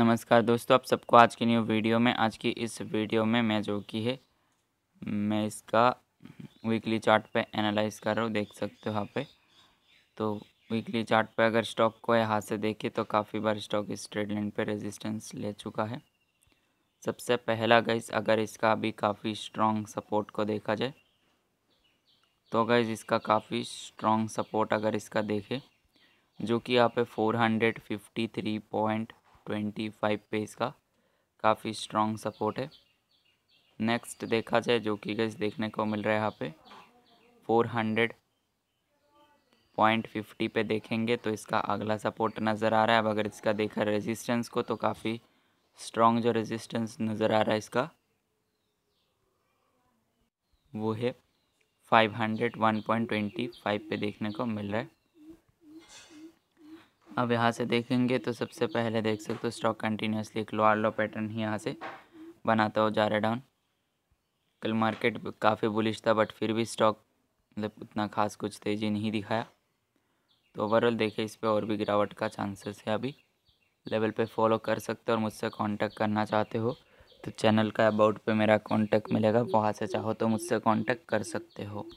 नमस्कार दोस्तों आप सबको आज की न्यू वीडियो में आज की इस वीडियो में मैं जो की है मैं इसका वीकली चार्ट पे एनालाइज कर रहा हूँ देख सकते हो यहाँ पे तो वीकली चार्ट पे अगर स्टॉक को यहाँ से देखे तो काफ़ी बार स्टॉक इस ट्रेड लाइन पर रेजिस्टेंस ले चुका है सबसे पहला गैस अगर इसका अभी काफ़ी स्ट्रॉन्ग सपोर्ट को देखा जाए तो गैस इसका काफ़ी स्ट्रॉन्ग सपोर्ट अगर इसका देखे जो कि यहाँ पे four hundred fifty three point twenty five पे इसका काफ़ी स्ट्रॉन्ग सपोर्ट है नेक्स्ट देखा जाए जो कि गज देखने को मिल रहा है यहाँ पे फोर हंड्रेड पॉइंट फिफ्टी पे देखेंगे तो इसका अगला सपोर्ट नज़र आ रहा है अब अगर इसका देखा रेजिस्टेंस को तो काफ़ी स्ट्रॉन्ग जो रेजिस्टेंस नज़र आ रहा है इसका वो है five hundred one point twenty five पे देखने को मिल रहा है अब यहाँ से देखेंगे तो सबसे पहले देख सकते हो स्टॉक कंटिन्यूसली एक लोअर लो पैटर्न ही यहाँ से बनाता हो जा रहा डाउन कल मार्केट काफ़ी बुलिश था बट फिर भी स्टॉक मतलब उतना खास कुछ तेज़ी नहीं दिखाया तो ओवरऑल देखिए इस पर और भी गिरावट का चांसेस है अभी लेवल पे फॉलो कर सकते हो और मुझसे कांटेक्ट करना चाहते हो तो चैनल का अबाउट पे मेरा कांटेक्ट मिलेगा वहाँ से चाहो तो मुझसे कांटेक्ट कर सकते हो